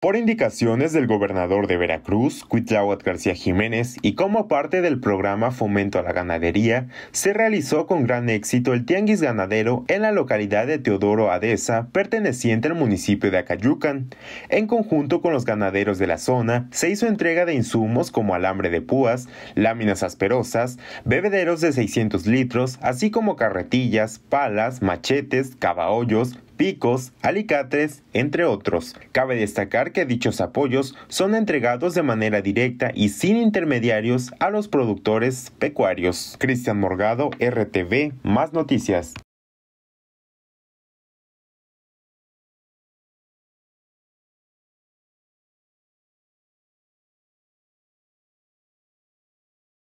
Por indicaciones del gobernador de Veracruz, Cuitláhuac García Jiménez, y como parte del programa Fomento a la Ganadería, se realizó con gran éxito el tianguis ganadero en la localidad de Teodoro Adesa, perteneciente al municipio de Acayucan. En conjunto con los ganaderos de la zona, se hizo entrega de insumos como alambre de púas, láminas asperosas, bebederos de 600 litros, así como carretillas, palas, machetes, cabaollos, picos, alicates, entre otros. Cabe destacar que dichos apoyos son entregados de manera directa y sin intermediarios a los productores pecuarios. Cristian Morgado, RTV, más noticias.